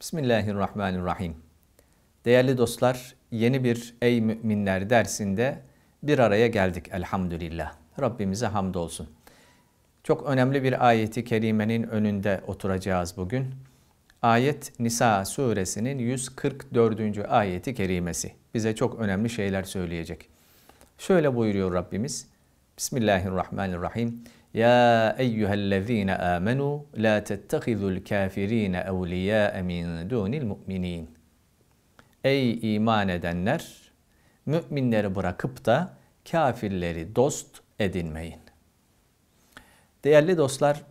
Bismillahirrahmanirrahim. Değerli dostlar, yeni bir Ey Müminler dersinde bir araya geldik elhamdülillah. Rabbimize hamdolsun. Çok önemli bir ayeti kerimenin önünde oturacağız bugün. Ayet Nisa suresinin 144. ayeti kerimesi. Bize çok önemli şeyler söyleyecek. Şöyle buyuruyor Rabbimiz. Bismillahirrahmanirrahim. يا أيها الذين آمنوا لا تتخذوا الكافرين أولياء min دون المؤمنين Ey iman edenler, müminleri bırakıp da kafirleri dost edinmeyin. Değerli dostlar,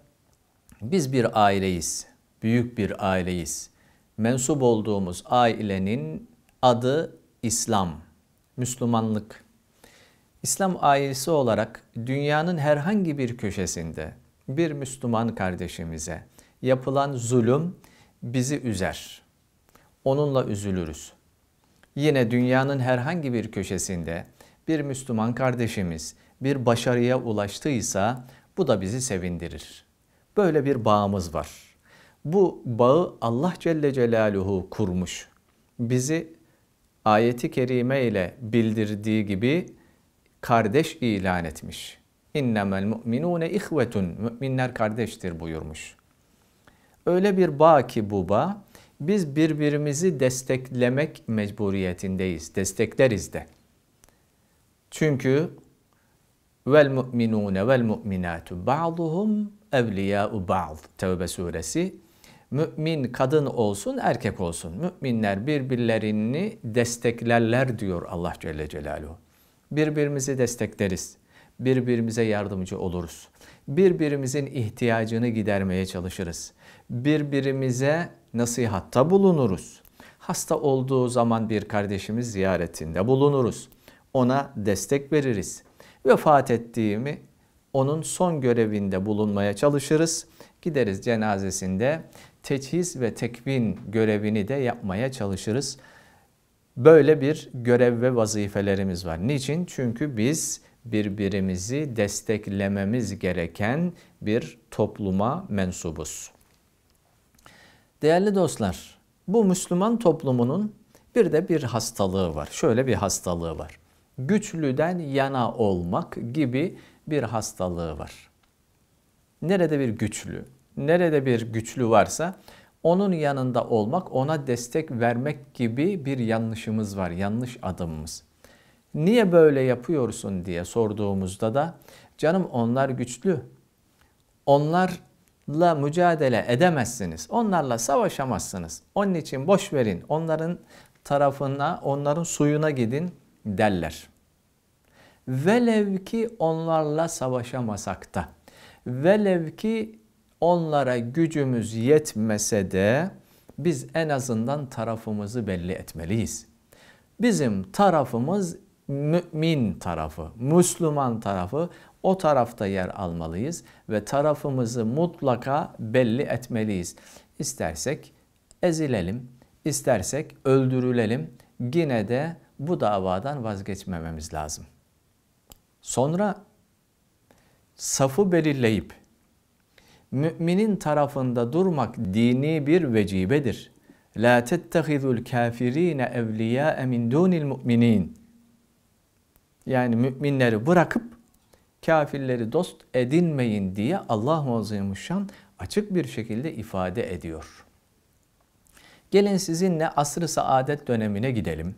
biz bir aileyiz, büyük bir aileyiz. Mensup olduğumuz ailenin adı İslam, Müslümanlık. İslam ailesi olarak dünyanın herhangi bir köşesinde bir Müslüman kardeşimize yapılan zulüm bizi üzer. Onunla üzülürüz. Yine dünyanın herhangi bir köşesinde bir Müslüman kardeşimiz bir başarıya ulaştıysa bu da bizi sevindirir. Böyle bir bağımız var. Bu bağı Allah Celle Celaluhu kurmuş. Bizi ayeti kerime ile bildirdiği gibi kardeş ilan etmiş. İnnemel mu'minune ihvetun. Müminler kardeştir buyurmuş. Öyle bir bağ ki bu bağ biz birbirimizi desteklemek mecburiyetindeyiz. Destekleriz de. Çünkü vel mu'minune vel mu'minatu ba'duhum evliya'u ba'd. Tevbe suresi mümin kadın olsun erkek olsun müminler birbirlerini desteklerler diyor Allah Celle Celaluhu birbirimizi destekleriz. Birbirimize yardımcı oluruz. Birbirimizin ihtiyacını gidermeye çalışırız. Birbirimize nasihatta bulunuruz. Hasta olduğu zaman bir kardeşimiz ziyaretinde bulunuruz. Ona destek veririz. Vefat ettiğimi onun son görevinde bulunmaya çalışırız. Gideriz cenazesinde teçhiz ve tekvin görevini de yapmaya çalışırız. Böyle bir görev ve vazifelerimiz var. Niçin? Çünkü biz birbirimizi desteklememiz gereken bir topluma mensubuz. Değerli dostlar, bu Müslüman toplumunun bir de bir hastalığı var. Şöyle bir hastalığı var. Güçlüden yana olmak gibi bir hastalığı var. Nerede bir güçlü, nerede bir güçlü varsa onun yanında olmak, ona destek vermek gibi bir yanlışımız var, yanlış adımımız. Niye böyle yapıyorsun diye sorduğumuzda da canım onlar güçlü. Onlarla mücadele edemezsiniz. Onlarla savaşamazsınız. Onun için boş verin. Onların tarafına, onların suyuna gidin derler. Velev ki onlarla savaşamasak da. Velev ki onlara gücümüz yetmese de biz en azından tarafımızı belli etmeliyiz. Bizim tarafımız mümin tarafı, Müslüman tarafı o tarafta yer almalıyız ve tarafımızı mutlaka belli etmeliyiz. İstersek ezilelim, istersek öldürülelim yine de bu davadan vazgeçmememiz lazım. Sonra safı belirleyip müminin tarafında durmak dini bir vecibedir. La tettehizul kafirine evliya min dunil müminin. Yani müminleri bırakıp kafirleri dost edinmeyin diye Allah Muazzamuşşan açık bir şekilde ifade ediyor. Gelin sizinle asr-ı saadet dönemine gidelim.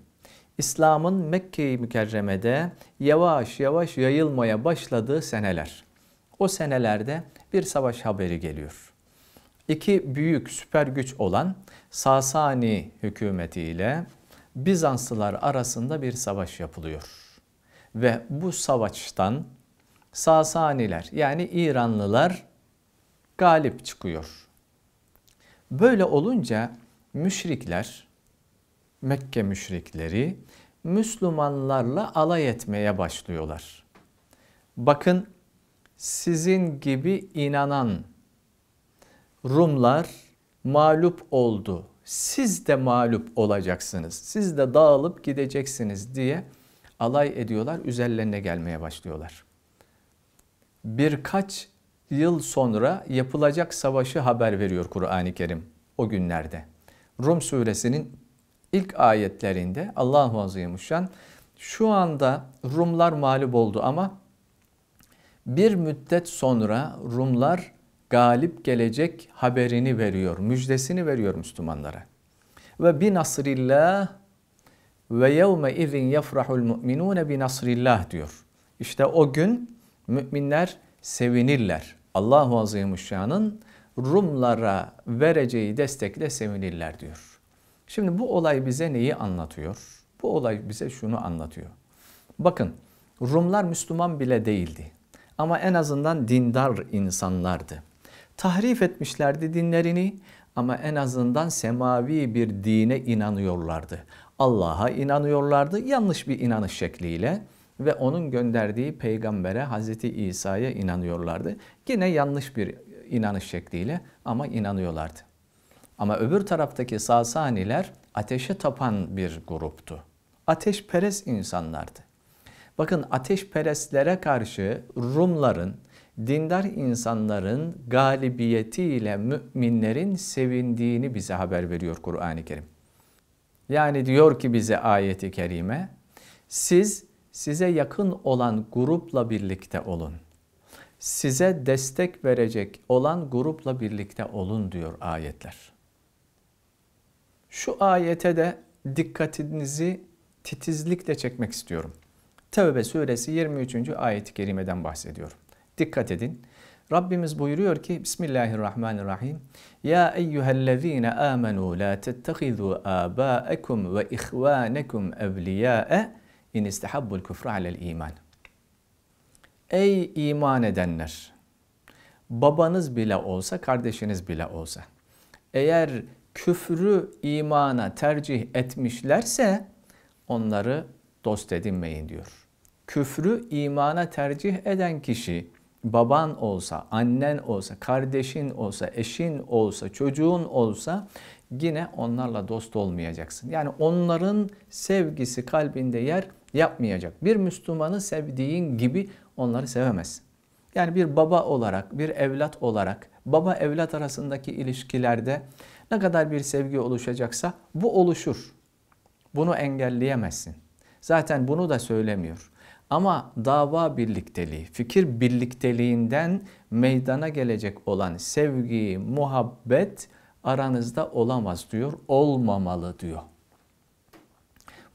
İslam'ın Mekke-i Mükerreme'de yavaş yavaş yayılmaya başladığı seneler o senelerde bir savaş haberi geliyor. İki büyük süper güç olan Sasani hükümeti ile Bizanslılar arasında bir savaş yapılıyor. Ve bu savaştan Sasaniler yani İranlılar galip çıkıyor. Böyle olunca müşrikler, Mekke müşrikleri Müslümanlarla alay etmeye başlıyorlar. Bakın sizin gibi inanan Rumlar mağlup oldu. Siz de mağlup olacaksınız. Siz de dağılıp gideceksiniz diye alay ediyorlar. Üzerlerine gelmeye başlıyorlar. Birkaç yıl sonra yapılacak savaşı haber veriyor Kur'an-ı Kerim o günlerde. Rum suresinin ilk ayetlerinde Allahu Azimuşşan şu anda Rumlar mağlup oldu ama bir müddet sonra Rumlar galip gelecek haberini veriyor, müjdesini veriyor Müslümanlara. Ve bi nasrillah ve yevme izin yefrahul mu'minune bi nasrillah diyor. İşte o gün müminler sevinirler. Allahu Azimuşşan'ın Rumlara vereceği destekle sevinirler diyor. Şimdi bu olay bize neyi anlatıyor? Bu olay bize şunu anlatıyor. Bakın Rumlar Müslüman bile değildi ama en azından dindar insanlardı. Tahrif etmişlerdi dinlerini ama en azından semavi bir dine inanıyorlardı. Allah'a inanıyorlardı yanlış bir inanış şekliyle ve onun gönderdiği peygambere Hazreti İsa'ya inanıyorlardı. Yine yanlış bir inanış şekliyle ama inanıyorlardı. Ama öbür taraftaki Sasaniler ateşe tapan bir gruptu. Ateşperest insanlardı. Bakın ateşperestlere karşı Rumların, dindar insanların galibiyetiyle müminlerin sevindiğini bize haber veriyor Kur'an-ı Kerim. Yani diyor ki bize ayeti kerime, siz size yakın olan grupla birlikte olun. Size destek verecek olan grupla birlikte olun diyor ayetler. Şu ayete de dikkatinizi titizlikle çekmek istiyorum. Tevbe suresi 23. ayet-i kerimeden bahsediyor. Dikkat edin. Rabbimiz buyuruyor ki Bismillahirrahmanirrahim. Ya eyyühellezine amenu la tettehizu abâekum ve ihvânekum evliyâe in istihabbul küfrü alel iman. Ey iman edenler! Babanız bile olsa, kardeşiniz bile olsa. Eğer küfrü imana tercih etmişlerse onları dost edinmeyin diyor. Küfrü imana tercih eden kişi baban olsa, annen olsa, kardeşin olsa, eşin olsa, çocuğun olsa yine onlarla dost olmayacaksın. Yani onların sevgisi kalbinde yer yapmayacak. Bir Müslümanı sevdiğin gibi onları sevemezsin. Yani bir baba olarak, bir evlat olarak, baba evlat arasındaki ilişkilerde ne kadar bir sevgi oluşacaksa bu oluşur. Bunu engelleyemezsin. Zaten bunu da söylemiyor. Ama dava birlikteliği, fikir birlikteliğinden meydana gelecek olan sevgi, muhabbet aranızda olamaz diyor, olmamalı diyor.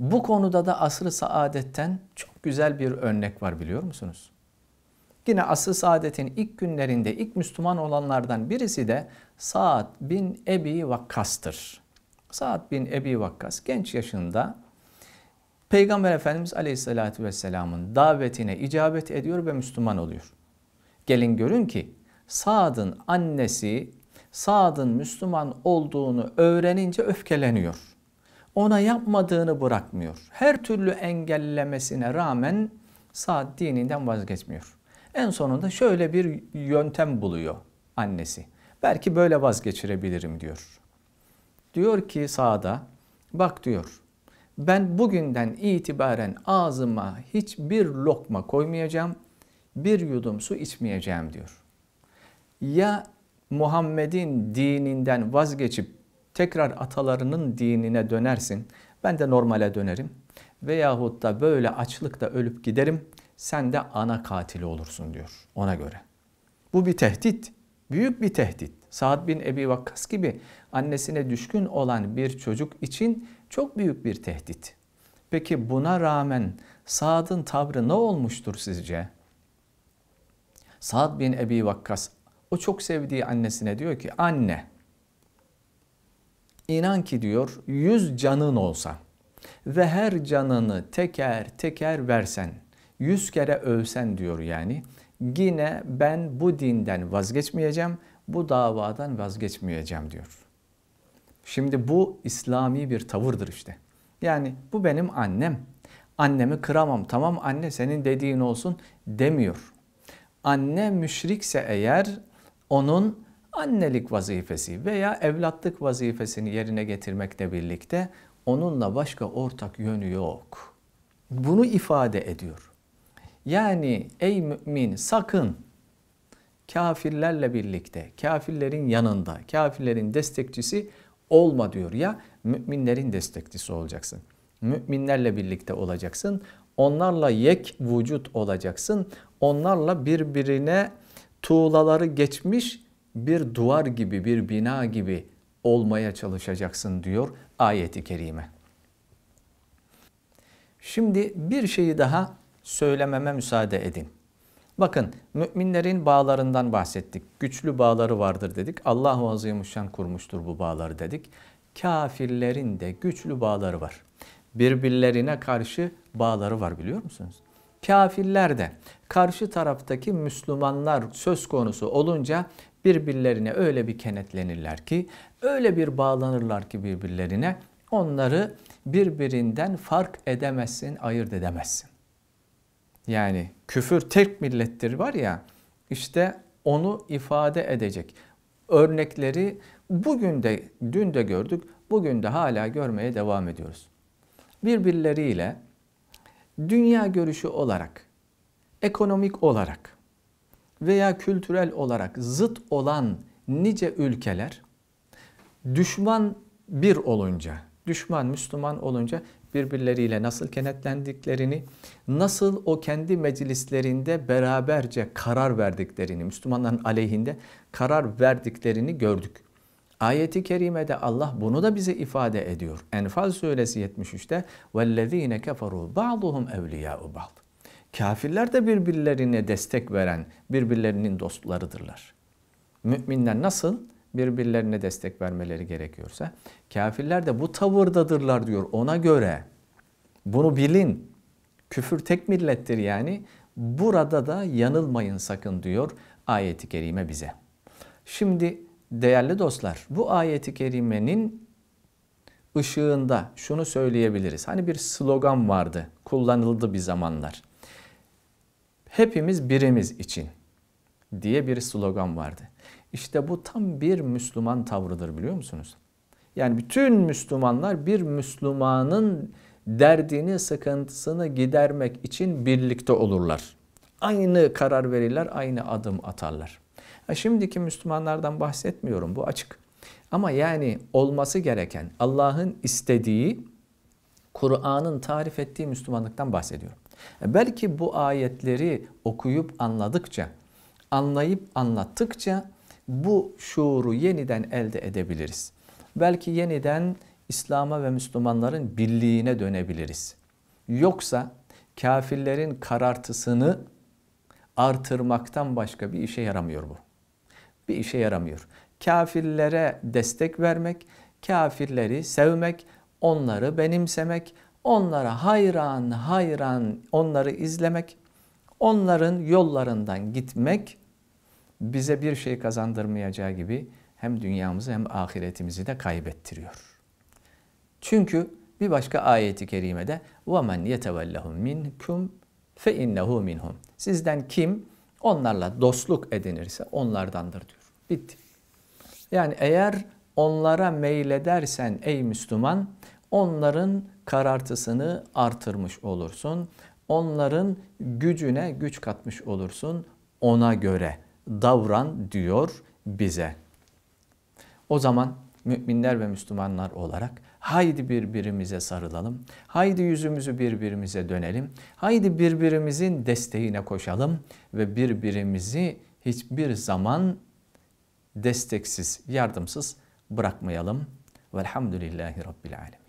Bu konuda da asr-ı saadetten çok güzel bir örnek var biliyor musunuz? Yine asr-ı saadetin ilk günlerinde ilk Müslüman olanlardan birisi de Saad bin Ebi Vakkas'tır. Saad bin Ebi Vakkas genç yaşında Peygamber Efendimiz Aleyhisselatü Vesselam'ın davetine icabet ediyor ve Müslüman oluyor. Gelin görün ki Sad'ın annesi Sad'ın Müslüman olduğunu öğrenince öfkeleniyor. Ona yapmadığını bırakmıyor. Her türlü engellemesine rağmen Sad dininden vazgeçmiyor. En sonunda şöyle bir yöntem buluyor annesi. Belki böyle vazgeçirebilirim diyor. Diyor ki Sad'a bak diyor ben bugünden itibaren ağzıma hiçbir lokma koymayacağım, bir yudum su içmeyeceğim diyor. Ya Muhammed'in dininden vazgeçip tekrar atalarının dinine dönersin, ben de normale dönerim veyahut da böyle açlıkta ölüp giderim, sen de ana katili olursun diyor ona göre. Bu bir tehdit, büyük bir tehdit. Saad bin Ebi Vakkas gibi annesine düşkün olan bir çocuk için çok büyük bir tehdit. Peki buna rağmen Saad'ın tavrı ne olmuştur sizce? Saad bin Ebi Vakkas o çok sevdiği annesine diyor ki anne inan ki diyor yüz canın olsa ve her canını teker teker versen yüz kere ölsen diyor yani yine ben bu dinden vazgeçmeyeceğim bu davadan vazgeçmeyeceğim diyor. Şimdi bu İslami bir tavırdır işte. Yani bu benim annem. Annemi kıramam. Tamam anne senin dediğin olsun demiyor. Anne müşrikse eğer onun annelik vazifesi veya evlatlık vazifesini yerine getirmekle birlikte onunla başka ortak yönü yok. Bunu ifade ediyor. Yani ey mümin sakın kafirlerle birlikte, kafirlerin yanında, kafirlerin destekçisi olma diyor ya müminlerin destekçisi olacaksın. Müminlerle birlikte olacaksın. Onlarla yek vücut olacaksın. Onlarla birbirine tuğlaları geçmiş bir duvar gibi, bir bina gibi olmaya çalışacaksın diyor ayeti kerime. Şimdi bir şeyi daha söylememe müsaade edin. Bakın müminlerin bağlarından bahsettik. Güçlü bağları vardır dedik. Allah Allahu Azimuşşan kurmuştur bu bağları dedik. Kafirlerin de güçlü bağları var. Birbirlerine karşı bağları var biliyor musunuz? Kafirler de karşı taraftaki Müslümanlar söz konusu olunca birbirlerine öyle bir kenetlenirler ki, öyle bir bağlanırlar ki birbirlerine onları birbirinden fark edemezsin, ayırt edemezsin. Yani küfür tek millettir var ya işte onu ifade edecek. Örnekleri bugün de dün de gördük, bugün de hala görmeye devam ediyoruz. Birbirleriyle dünya görüşü olarak, ekonomik olarak veya kültürel olarak zıt olan nice ülkeler düşman bir olunca, düşman Müslüman olunca birbirleriyle nasıl kenetlendiklerini, nasıl o kendi meclislerinde beraberce karar verdiklerini, Müslümanların aleyhinde karar verdiklerini gördük. Ayeti kerimede Allah bunu da bize ifade ediyor. Enfal suresi 73'te وَالَّذ۪ينَ كَفَرُوا بَعْضُهُمْ اَوْلِيَاءُ بَعْضُ Kafirler de birbirlerine destek veren birbirlerinin dostlarıdırlar. Müminler nasıl? birbirlerine destek vermeleri gerekiyorsa kafirler de bu tavırdadırlar diyor ona göre. Bunu bilin. Küfür tek millettir yani. Burada da yanılmayın sakın diyor ayeti kerime bize. Şimdi değerli dostlar bu ayeti kerimenin ışığında şunu söyleyebiliriz. Hani bir slogan vardı, kullanıldı bir zamanlar. Hepimiz birimiz için diye bir slogan vardı. İşte bu tam bir Müslüman tavrıdır biliyor musunuz? Yani bütün Müslümanlar bir Müslümanın derdini, sıkıntısını gidermek için birlikte olurlar. Aynı karar verirler, aynı adım atarlar. Ha, şimdiki Müslümanlardan bahsetmiyorum, bu açık. Ama yani olması gereken Allah'ın istediği, Kur'an'ın tarif ettiği Müslümanlıktan bahsediyorum. E, belki bu ayetleri okuyup anladıkça, anlayıp anlattıkça bu şuuru yeniden elde edebiliriz. Belki yeniden İslam'a ve Müslümanların birliğine dönebiliriz. Yoksa kafirlerin karartısını artırmaktan başka bir işe yaramıyor bu. Bir işe yaramıyor. Kafirlere destek vermek, kafirleri sevmek, onları benimsemek, onlara hayran hayran onları izlemek, onların yollarından gitmek bize bir şey kazandırmayacağı gibi hem dünyamızı hem ahiretimizi de kaybettiriyor. Çünkü bir başka ayeti kerimede وَمَنْ يَتَوَلَّهُمْ مِنْكُمْ فَاِنَّهُ مِنْهُمْ Sizden kim onlarla dostluk edinirse onlardandır diyor. Bitti. Yani eğer onlara meyledersen ey Müslüman onların karartısını artırmış olursun. Onların gücüne güç katmış olursun ona göre davran diyor bize. O zaman müminler ve Müslümanlar olarak haydi birbirimize sarılalım. Haydi yüzümüzü birbirimize dönelim. Haydi birbirimizin desteğine koşalım ve birbirimizi hiçbir zaman desteksiz, yardımsız bırakmayalım. Velhamdülillahi Rabbil Alemin.